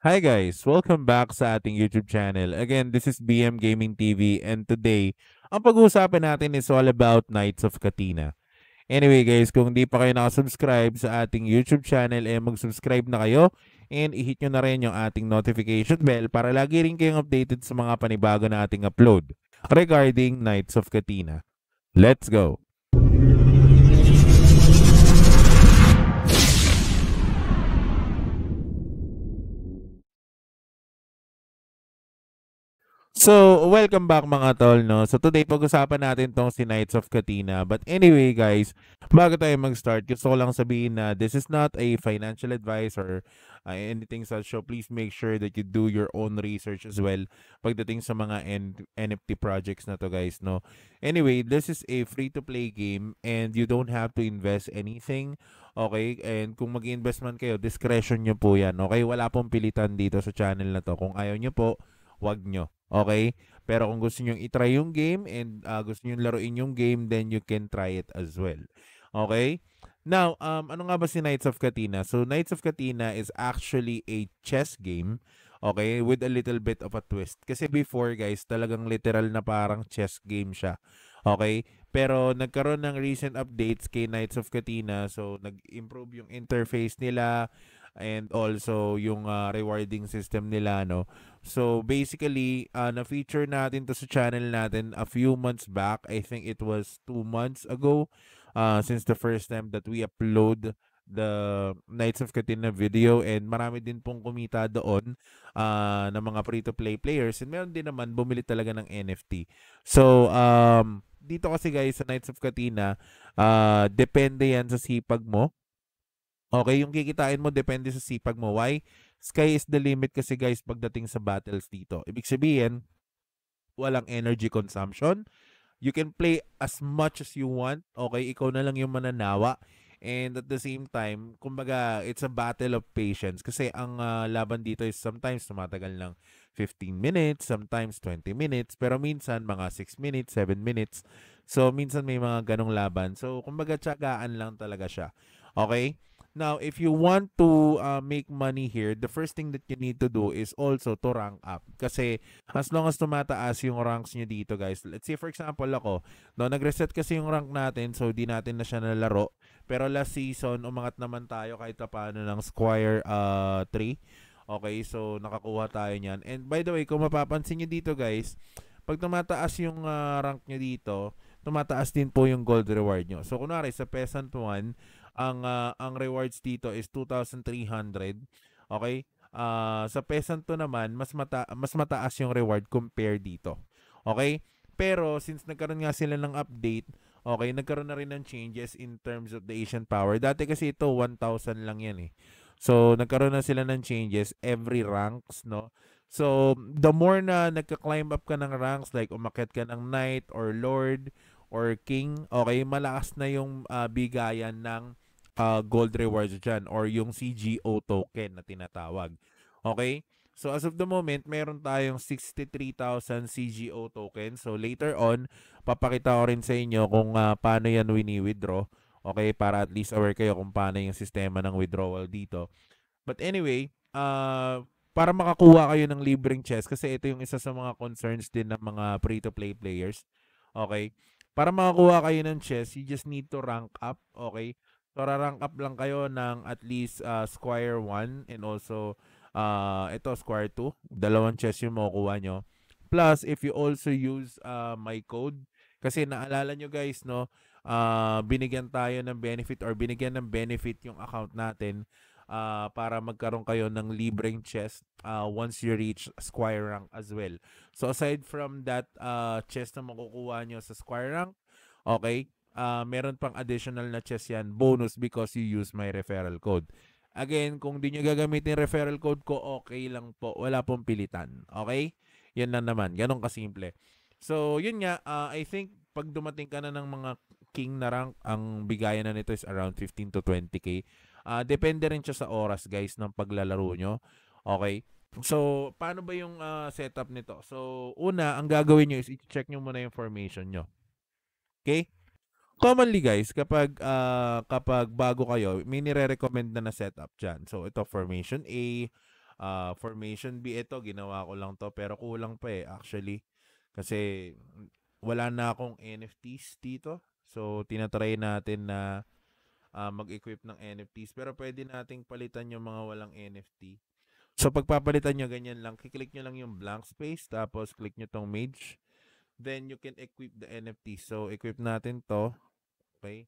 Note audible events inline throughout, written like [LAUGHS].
Hi guys! Welcome back sa ating YouTube channel. Again, this is BM Gaming TV and today, ang pag-uusapan natin is all about Knights of Katina. Anyway guys, kung hindi pa kayo subscribe sa ating YouTube channel, eh mag-subscribe na kayo and i-hit nyo na rin yung ating notification bell para lagi rin kayong updated sa mga panibago na ating upload regarding Knights of Katina. Let's go! So, welcome back mga tol, no? So, today pag-usapan natin tong si Knights of Katina. But anyway, guys, bago tayo mag-start, gusto ko lang sabihin na this is not a financial advice or uh, anything such. So, please make sure that you do your own research as well pagdating sa mga N NFT projects na to, guys, no? Anyway, this is a free-to-play game and you don't have to invest anything, okay? And kung mag-invest man kayo, discretion nyo po yan, okay? Wala pong pilitan dito sa channel na to. Kung ayaw nyo po, wag nyo. Okay? Pero kung gusto niyo i-try yung game and uh, gusto niyo laruin yung game, then you can try it as well. Okay? Now, um, ano nga ba si Knights of Katina? So, Knights of Katina is actually a chess game, okay, with a little bit of a twist. Kasi before, guys, talagang literal na parang chess game siya. Okay? Pero nagkaroon ng recent updates kay Knights of Katina. So, nag-improve yung interface nila and also yung uh, rewarding system nila no so basically uh, ah, na feature natin to sa channel natin a few months back i think it was two months ago uh, since the first time that we upload the Knights of Katina video and marami din pong kumita doon uh, ng mga free-to-play players and meron din naman bumili talaga ng NFT. So, um, dito kasi guys sa Knights of Katina, uh, depende yan sa sipag mo Okay, yung kikitain mo depende sa sipag mo. Why? Sky is the limit kasi guys pagdating sa battles dito. Ibig sabihin, walang energy consumption. You can play as much as you want. Okay, ikaw na lang yung mananawa. And at the same time, kumbaga, it's a battle of patience. Kasi ang uh, laban dito is sometimes tumatagal ng 15 minutes, sometimes 20 minutes, pero minsan mga 6 minutes, 7 minutes. So, minsan may mga ganong laban. So, kumbaga, tsagaan lang talaga siya. Okay? Now, if you want to uh, make money here, the first thing that you need to do is also to rank up. Kasi as long as tumataas yung ranks nyo dito guys, let's say for example ako, no, nag-reset kasi yung rank natin so di natin na siya nalaro. Pero last season, umangat naman tayo kahit paano ng Squire uh, 3. Okay, so nakakuha tayo niyan. And by the way, kung mapapansin nyo dito guys, pag tumataas yung uh, rank nyo dito, tumataas din po yung gold reward nyo. So kunwari sa Peasant 1, ang uh, ang rewards dito is 2,300. Okay? Uh, sa peasant to naman, mas mata mas mataas yung reward compare dito. Okay? Pero since nagkaroon nga sila ng update, okay, nagkaroon na rin ng changes in terms of the Asian power. Dati kasi ito 1,000 lang yan eh. So nagkaroon na sila ng changes every ranks, no? So the more na nagka-climb up ka ng ranks like umakyat ka ng knight or lord or king, okay, malakas na yung uh, bigayan ng uh, gold rewards dyan or yung CGO token na tinatawag. Okay? So as of the moment, meron tayong 63,000 CGO token. So later on, papakita ko rin sa inyo kung uh, paano yan wini-withdraw. Okay? Para at least aware kayo kung paano yung sistema ng withdrawal dito. But anyway, uh, para makakuha kayo ng libreng chess kasi ito yung isa sa mga concerns din ng mga free-to-play players. Okay? Para makakuha kayo ng chess, you just need to rank up. Okay? So, rarank up lang kayo ng at least uh, ah, square 1 and also uh, ito, square 2. Dalawang chest yung makukuha nyo. Plus, if you also use uh, my code, kasi naalala nyo guys, no, uh, binigyan tayo ng benefit or binigyan ng benefit yung account natin uh, para magkaroon kayo ng libreng chest uh, once you reach square rank as well. So aside from that uh, chest na makukuha nyo sa square rank, okay, uh, meron pang additional na chess yan, bonus because you use my referral code. Again, kung di nyo gagamitin referral code ko, okay lang po. Wala pong pilitan. Okay? Yan lang naman. Ganon kasimple. So, yun nga. Uh, I think pag dumating ka na ng mga king na rank, ang bigayan na nito is around 15 to 20k. Uh, ah, depende rin siya sa oras, guys, ng paglalaro nyo. Okay? So, paano ba yung uh, setup nito? So, una, ang gagawin nyo is i-check nyo muna yung formation nyo. Okay? commonly guys, kapag uh, kapag bago kayo, may nire-recommend na na setup diyan. So ito formation A, uh, formation B ito, ginawa ko lang to pero kulang pa eh actually. Kasi wala na akong NFTs dito. So tinatry natin na uh, mag-equip ng NFTs pero pwede nating palitan yung mga walang NFT. So pagpapalitan nyo ganyan lang, kiklik nyo lang yung blank space tapos click nyo tong mage. Then you can equip the NFT. So equip natin to. Okay?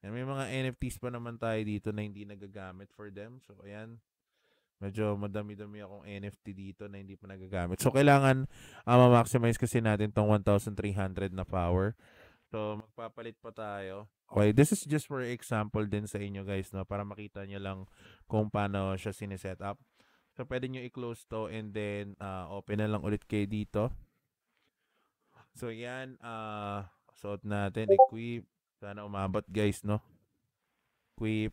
And may mga NFTs pa naman tayo dito na hindi nagagamit for them. So, ayan. Medyo madami-dami akong NFT dito na hindi pa nagagamit. So, kailangan uh, ma-maximize kasi natin tong 1,300 na power. So, magpapalit pa tayo. Okay, this is just for example din sa inyo guys, no? Para makita nyo lang kung paano siya siniset up. So, pwede nyo i-close to and then uh, open na lang ulit kayo dito. So, yan. Uh, ah, Suot natin. Equip. Eh, Sana umabot guys, no? Equip.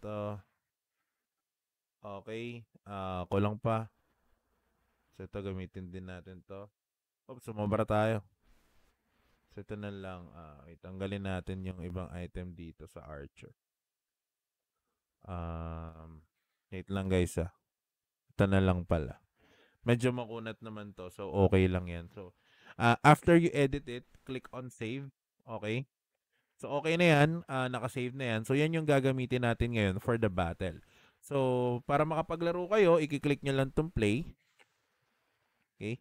Ito. Okay. Uh, ah, kulang pa. So ito, gamitin din natin to. Oops, sumobra tayo. So ito na lang. Uh, ah, itanggalin natin yung ibang item dito sa Archer. Um, wait lang guys ah. Ito na lang pala. Medyo makunat naman to. So okay lang yan. So Uh, after you edit it, click on save. Okay? So, okay na yan. Uh, nakasave na yan. So, yan yung gagamitin natin ngayon for the battle. So, para makapaglaro kayo, i-click nyo lang tong play. Okay?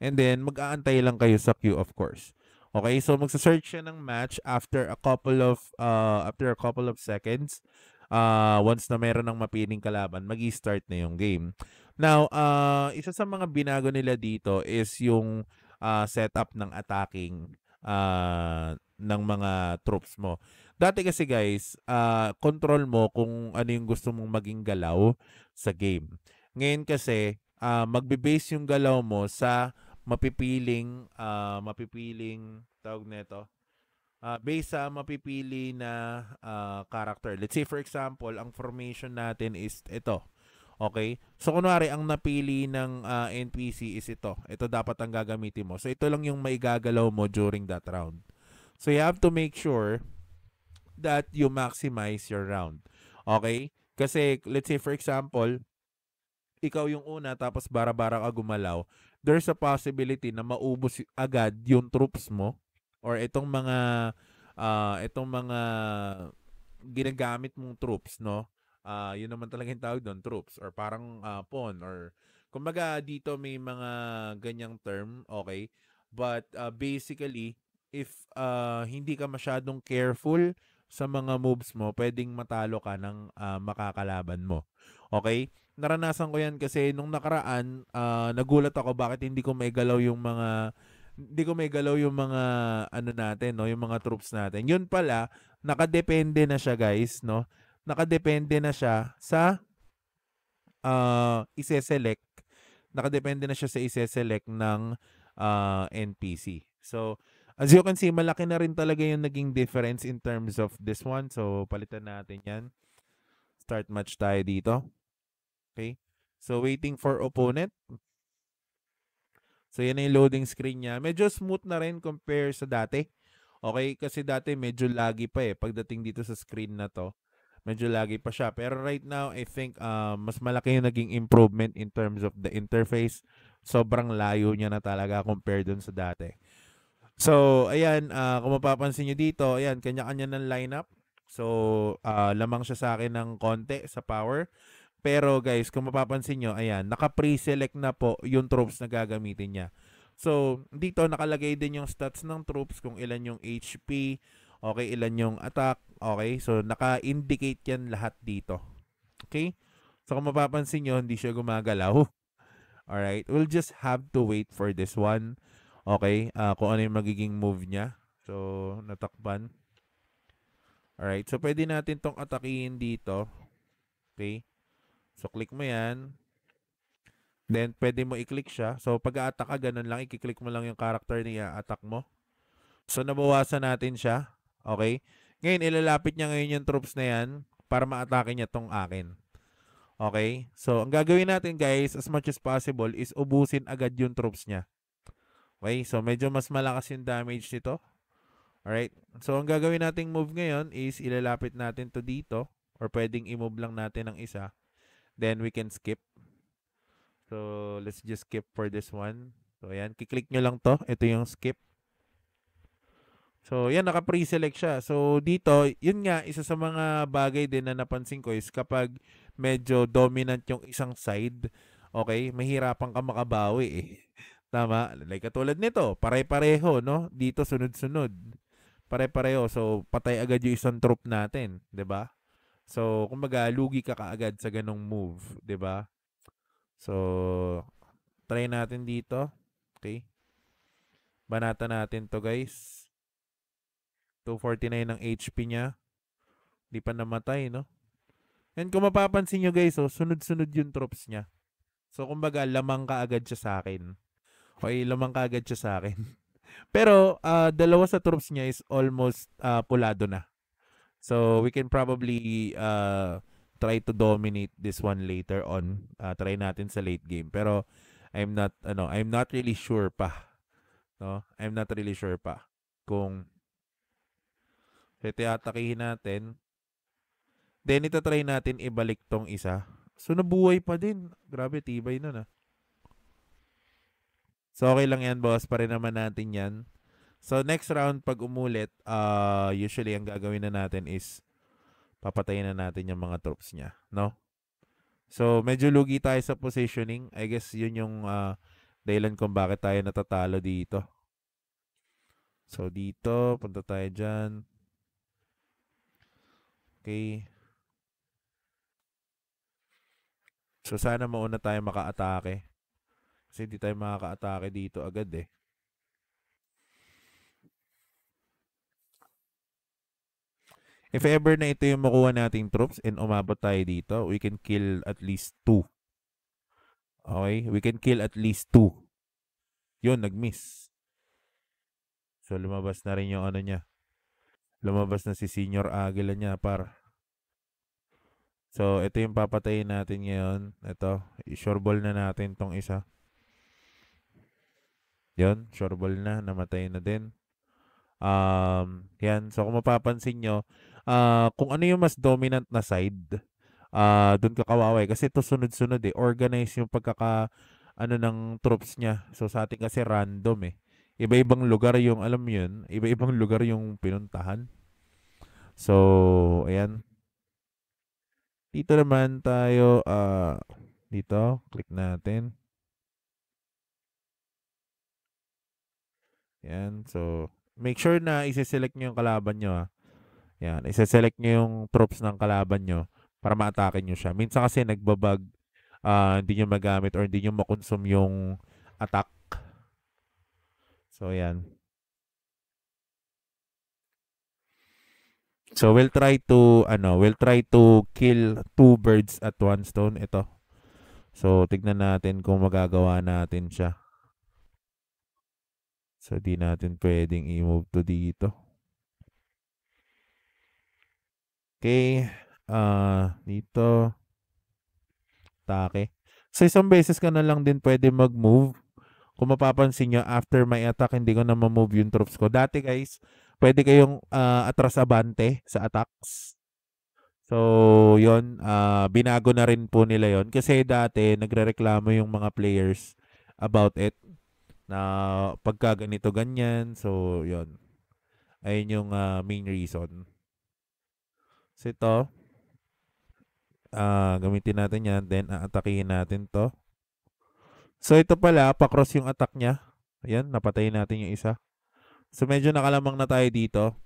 And then, mag-aantay lang kayo sa queue, of course. Okay, so magsa-search siya ng match after a couple of uh, after a couple of seconds. Uh, once na meron ng mapiling kalaban, magi start na yung game. Now, uh, isa sa mga binago nila dito is yung uh, ah, setup ng attacking uh, ng mga troops mo. Dati kasi guys, uh, control mo kung ano yung gusto mong maging galaw sa game. Ngayon kasi, uh, magbe-base yung galaw mo sa mapipiling uh, mapipiling tawag nito uh, based sa mapipili na uh, character. Let's say for example, ang formation natin is ito. Okay? So kunwari ang napili ng uh, ah, NPC is ito. Ito dapat ang gagamitin mo. So ito lang yung maigagalaw mo during that round. So you have to make sure that you maximize your round. Okay? Kasi let's say for example, ikaw yung una tapos bara-bara ka gumalaw, there's a possibility na maubos agad yung troops mo or itong mga uh, itong mga ginagamit mong troops, no? uh, yun naman talaga yung tawag doon, troops or parang uh, pawn or kumbaga dito may mga ganyang term, okay? But uh, basically, if uh, hindi ka masyadong careful sa mga moves mo, pwedeng matalo ka ng uh, makakalaban mo. Okay? Naranasan ko yan kasi nung nakaraan, uh, nagulat ako bakit hindi ko may galaw yung mga hindi ko may galaw yung mga ano natin, no, yung mga troops natin. Yun pala, nakadepende na siya, guys, no nakadepende na siya sa uh, ise-select. Nakadepende na siya sa ise-select ng uh, ah, NPC. So, as you can see, malaki na rin talaga yung naging difference in terms of this one. So, palitan natin yan. Start match tayo dito. Okay. So, waiting for opponent. So, yan na yung loading screen niya. Medyo smooth na rin compare sa dati. Okay, kasi dati medyo laggy pa eh pagdating dito sa screen na to medyo lagi pa siya. Pero right now, I think uh, mas malaki yung naging improvement in terms of the interface. Sobrang layo niya na talaga compared dun sa dati. So, ayan, uh, kung mapapansin nyo dito, ayan, kanya-kanya ng lineup. So, uh, lamang siya sa akin ng konti sa power. Pero guys, kung mapapansin nyo, ayan, naka preselect na po yung troops na gagamitin niya. So, dito nakalagay din yung stats ng troops, kung ilan yung HP, Okay, ilan yung attack. Okay, so naka-indicate yan lahat dito. Okay? So kung mapapansin nyo, hindi siya gumagalaw. [LAUGHS] Alright, we'll just have to wait for this one. Okay, uh, kung ano yung magiging move niya. So, natakpan. Alright, so pwede natin tong atakihin dito. Okay? So, click mo yan. Then, pwede mo i-click siya. So, pag-attack ka, ganun lang. I-click mo lang yung character niya, attack mo. So, nabawasan natin siya. Okay? Ngayon, ilalapit niya ngayon yung troops na yan para maatake niya tong akin. Okay? So, ang gagawin natin guys, as much as possible, is ubusin agad yung troops niya. Okay? So, medyo mas malakas yung damage nito. Alright? So, ang gagawin nating move ngayon is ilalapit natin to dito or pwedeng i-move lang natin ng isa. Then, we can skip. So, let's just skip for this one. So, ayan. Kiklik nyo lang to. Ito yung skip. So, yan, naka-pre-select siya. So, dito, yun nga, isa sa mga bagay din na napansin ko is kapag medyo dominant yung isang side, okay, mahirapan ka makabawi eh. [LAUGHS] Tama? Like katulad nito, pare-pareho, no? Dito, sunod-sunod. Pare-pareho. So, patay agad yung isang troop natin, ba? Diba? So, kumbaga, lugi ka kaagad sa ganong move, ba? Diba? So, try natin dito. Okay? Banata natin to, guys. 249 ng HP niya. Hindi pa namatay, no? And kung mapapansin nyo guys, oh, sunod-sunod yung troops niya. So, kumbaga, lamang ka agad siya sa akin. Okay, lamang ka agad siya sa akin. [LAUGHS] Pero, uh, dalawa sa troops niya is almost uh, pulado na. So, we can probably uh, try to dominate this one later on. Uh, try natin sa late game. Pero, I'm not, ano, I'm not really sure pa. No? I'm not really sure pa kung So, eh, ito atakihin natin. Then, itatry natin ibalik tong isa. So, nabuhay pa din. Grabe, tibay nun ah. So, okay lang yan, boss. Pare naman natin yan. So, next round, pag umulit, uh, usually, ang gagawin na natin is papatayin na natin yung mga troops niya. No? So, medyo lugi tayo sa positioning. I guess, yun yung uh, dahilan kung bakit tayo natatalo dito. So, dito, punta tayo dyan. Okay. So sana mauna tayo makaatake. Kasi hindi tayo makakaatake dito agad eh. If ever na ito yung makuha nating troops and umabot tayo dito, we can kill at least two. Okay? We can kill at least two. Yun, nag-miss. So, lumabas na rin yung ano niya. Lumabas na si Senior Aguila niya, para So, ito yung papatayin natin ngayon. Ito, i-shoreball na natin tong isa. Yun, shoreball na, namatay na din. Um, yan, so kung mapapansin nyo, uh, kung ano yung mas dominant na side, uh, ah, doon ka kawaway. Eh. Kasi ito sunod-sunod eh. Organize yung pagkaka, ano ng troops niya. So sa atin kasi random eh. Iba-ibang lugar yung, alam yun, iba-ibang lugar yung pinuntahan. So, ayan. Dito naman tayo, uh, dito, click natin. Yan, so, make sure na isi-select nyo yung kalaban nyo, Ah. Yan, isi-select nyo yung troops ng kalaban nyo para ma-atake nyo siya. Minsan kasi nagbabag, uh, ah, hindi nyo magamit or hindi nyo makonsume yung attack. So, yan. So we'll try to ano, we'll try to kill two birds at one stone ito. So tignan natin kung magagawa natin siya. So di natin pwedeng i-move to dito. Okay, ah uh, dito atake. So isang beses ka na lang din pwede mag-move. Kung mapapansin nyo, after my attack, hindi ko na ma-move yung troops ko. Dati guys, pwede kayong uh, ah, atras-abante sa attacks. So, yon uh, ah, binago na rin po nila yon Kasi dati, nagrereklamo yung mga players about it. Na pagka ganito, ganyan. So, yon Ayun yung uh, main reason. So, ito. Uh, gamitin natin yan. Then, aatakihin natin to. So, ito pala, Pa-cross yung attack niya. Ayan, napatay natin yung isa. So medyo nakalamang na tayo dito.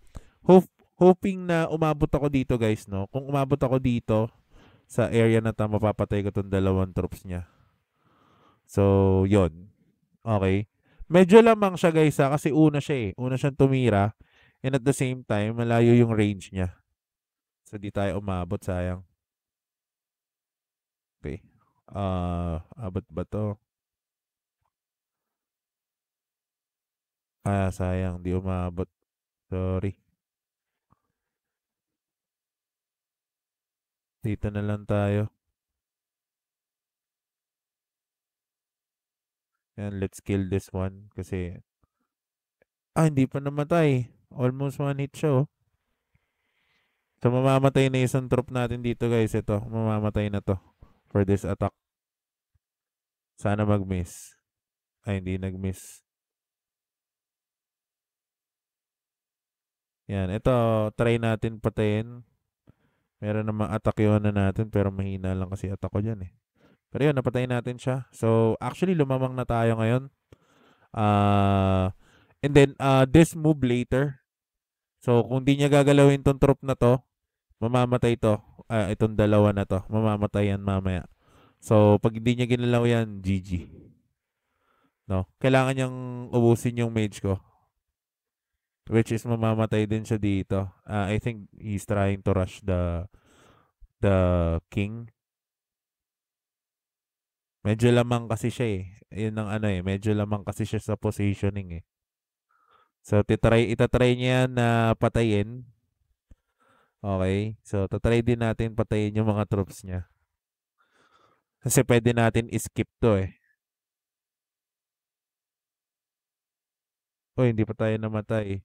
Hope, hoping na umabot ako dito guys, no? Kung umabot ako dito sa area na ta, mapapatay ko tong dalawang troops niya. So, yon Okay. Medyo lamang siya guys ha, kasi una siya eh. Una siyang tumira. And at the same time, malayo yung range niya. So, di tayo umabot. Sayang. Okay. Uh, abot ba to? Ah, sayang. Di umabot. Sorry. Dito na lang tayo. Yan, let's kill this one. Kasi, ah, hindi pa namatay. Almost one hit siya, oh. So, mamamatay na isang troop natin dito, guys. Ito, mamamatay na to for this attack. Sana mag-miss. Ay, hindi nag-miss. Yan, ito, try natin patayin. Meron namang attack yun na ano natin, pero mahina lang kasi attack ko dyan eh. Pero yun, napatayin natin siya. So, actually, lumamang na tayo ngayon. Uh, and then, uh, this move later. So, kung di niya gagalawin tong troop na to, mamamatay to. Uh, itong dalawa na to. Mamamatay yan mamaya. So, pag hindi niya ginalaw yan, GG. No? Kailangan niyang ubusin yung mage ko which is mamamatay din siya dito. Uh, I think he's trying to rush the the king. Medyo lamang kasi siya eh. Yun ang ano eh. Medyo lamang kasi siya sa positioning eh. So, titry, itatry niya na patayin. Okay? So, tatry din natin patayin yung mga troops niya. Kasi pwede natin skip to eh. O, hindi pa tayo namatay.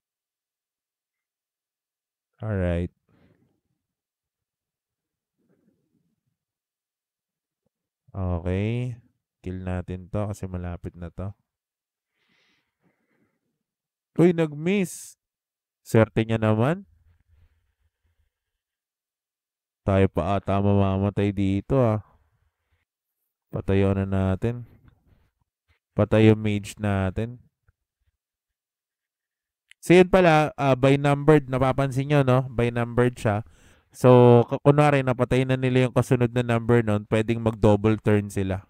All right. Okay. Kill natin to kasi malapit na to. Uy, nag-miss. Swerte niya naman. Tayo pa ata mamamatay dito ah. Patayo na natin. Patayo mage natin. So yun pala, uh, by numbered, napapansin nyo, no? By numbered siya. So, kunwari, napatay na nila yung kasunod na number noon, pwedeng mag-double turn sila.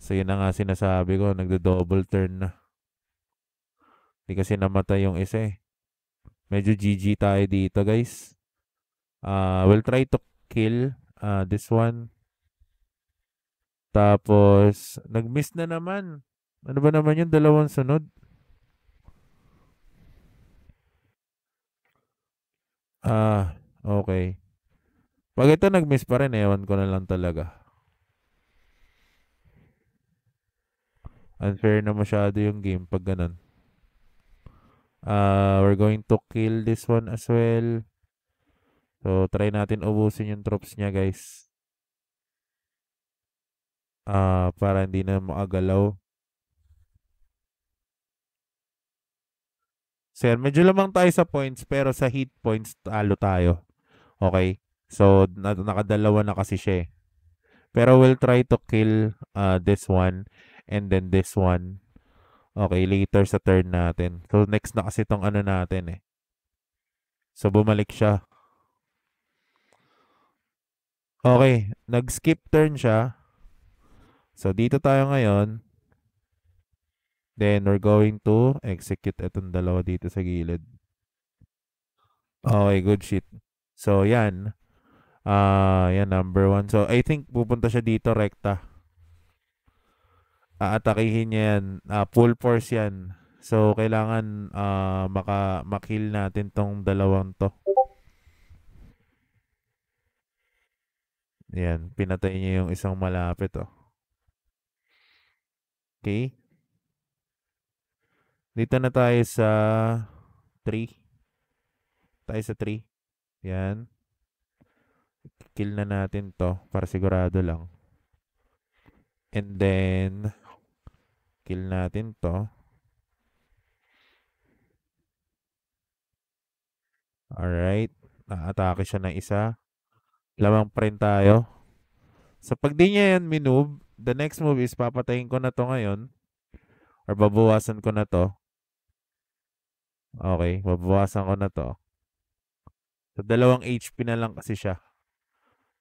So, yun na nga sinasabi ko, nagdo-double turn na. Hindi kasi namatay yung isa eh. Medyo GG tayo dito, guys. Uh, we'll try to kill uh, this one. Tapos, nag-miss na naman. Ano ba naman yung dalawang sunod? Ah, okay. Pag ito nag-miss pa rin, ewan ko na lang talaga. Unfair na masyado yung game pag ganun. Uh, we're going to kill this one as well. So, try natin ubusin yung troops niya, guys. Uh, para hindi na makagalaw. Sir, medyo lamang tayo sa points pero sa hit points talo tayo. Okay? So, na- nakadalawa na kasi siya eh. Pero we'll try to kill uh, this one and then this one. Okay, later sa turn natin. So, next na kasi itong ano natin eh. So, bumalik siya. Okay, nag-skip turn siya. So, dito tayo ngayon. Then, we're going to execute itong dalawa dito sa gilid. Okay, good shit. So, yan. Ah, uh, yan number one. So, I think pupunta siya dito rekta. Aatakihin niya yan. Uh, full force yan. So, kailangan uh, maka, makill natin tong dalawang to. Yan, pinatay niya yung isang malapit, oh. Okay? Dito na tayo sa 3. Tayo sa 3. Yan. Kill na natin to para sigurado lang. And then, kill natin to. Alright. Na-atake siya ng isa. Lamang print tayo. So, pag di niya yan minove, the next move is papatayin ko na to ngayon or babawasan ko na to Okay, mabawasan ko na to. So, dalawang HP na lang kasi siya.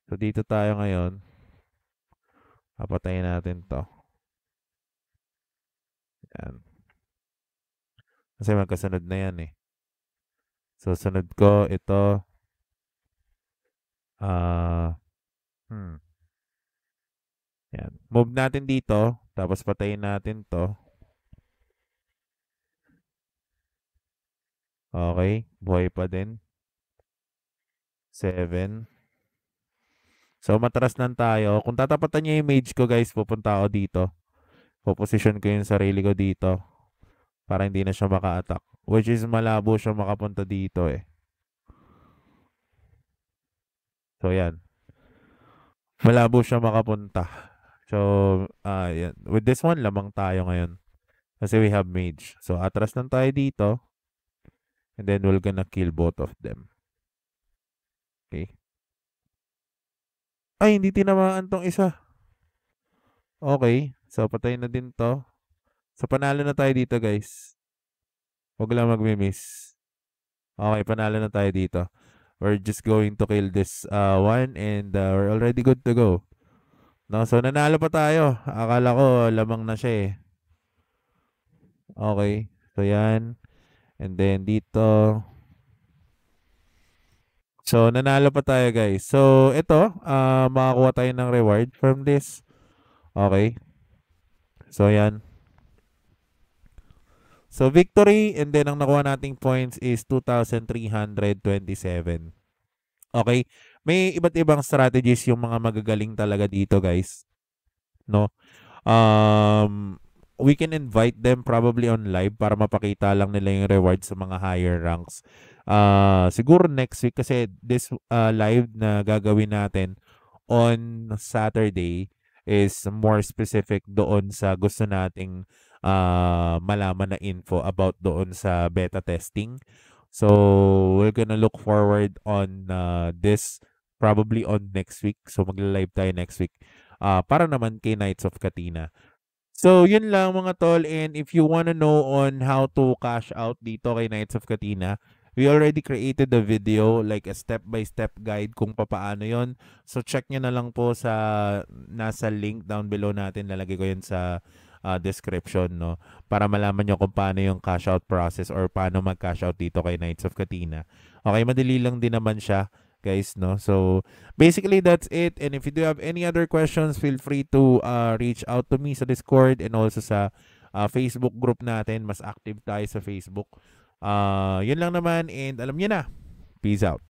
So, dito tayo ngayon. Papatayin natin to. Yan. Kasi magkasunod na yan eh. So, sunod ko ito. Ah. Uh, hmm. Yan. Move natin dito. Tapos patayin natin to. Okay, buhay pa din. 7. So, matras lang tayo. Kung tatapatan niya yung mage ko, guys, pupunta ako dito. Poposition ko yung sarili ko dito. Para hindi na siya maka-attack. Which is malabo siya makapunta dito eh. So, yan. Malabo siya makapunta. So, uh, with this one, lamang tayo ngayon. Kasi we have mage. So, atras lang tayo dito and then we're gonna kill both of them. Okay? Ay, hindi tinamaan tong isa. Okay. So, patay na din to. So, panalo na tayo dito, guys. Huwag lang magmi-miss. Okay, panalo na tayo dito. We're just going to kill this uh, one and uh, we're already good to go. No, so, nanalo pa tayo. Akala ko, lamang na siya eh. Okay. So, yan. And then dito. So, nanalo pa tayo guys. So, ito, uh, makakuha tayo ng reward from this. Okay. So, yan. So, victory. And then, ang nakuha nating points is 2,327. Okay. May iba't ibang strategies yung mga magagaling talaga dito guys. No? Um, we can invite them probably on live para mapakita lang nila yung reward sa mga higher ranks. Uh, siguro next week kasi this uh, live na gagawin natin on Saturday is more specific doon sa gusto nating uh, malaman na info about doon sa beta testing. So, we're gonna look forward on uh, this probably on next week. So, magla-live tayo next week uh, para naman kay Knights of Katina. So, yun lang mga tol. And if you wanna know on how to cash out dito kay Knights of Katina, we already created a video, like a step-by-step guide kung papaano yon So, check nyo na lang po sa nasa link down below natin. Lalagay ko yun sa uh, description, no? Para malaman nyo kung paano yung cash out process or paano mag-cash out dito kay Knights of Katina. Okay, madali lang din naman siya guys no so basically that's it and if you do have any other questions feel free to uh, reach out to me sa discord and also sa uh, facebook group natin mas active tayo sa facebook uh, yun lang naman and alam niyo na peace out